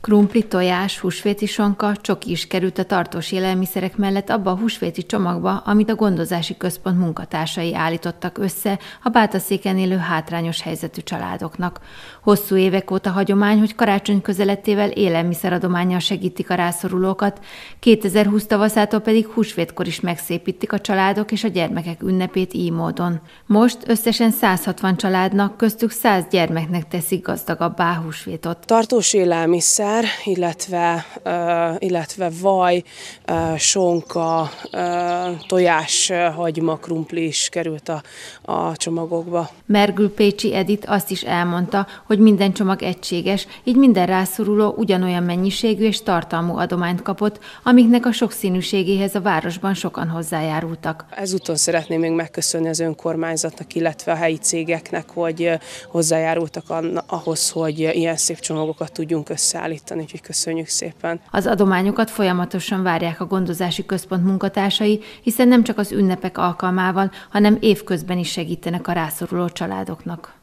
Krumpli, tojás, húsvéti sonka, csoki is került a tartós élelmiszerek mellett abba a húsvéti csomagba, amit a gondozási központ munkatársai állítottak össze a bátaszéken élő hátrányos helyzetű családoknak. Hosszú évek óta hagyomány, hogy karácsony közelettével élelmiszeradományjal segítik a rászorulókat, 2020 tavaszától pedig húsvétkor is megszépítik a családok és a gyermekek ünnepét így módon. Most összesen 160 családnak, köztük 100 gyermeknek teszik gazdagabbá húsvétot. Tartós élelmiszer kenyér, illetve, illetve vaj, sonka, tojás, hagyma, krumpli is került a, a csomagokba. Mergül Pécsi Edit azt is elmondta, hogy minden csomag egységes, így minden rászoruló ugyanolyan mennyiségű és tartalmú adományt kapott, amiknek a sokszínűségéhez a városban sokan hozzájárultak. Ezúton szeretném még megköszönni az önkormányzatnak, illetve a helyi cégeknek, hogy hozzájárultak ahhoz, hogy ilyen szép csomagokat tudjunk összeállítani állítani, úgyhogy köszönjük szépen. Az adományokat folyamatosan várják a gondozási központ munkatársai, hiszen nem csak az ünnepek alkalmával, hanem évközben is segítenek a rászoruló családoknak.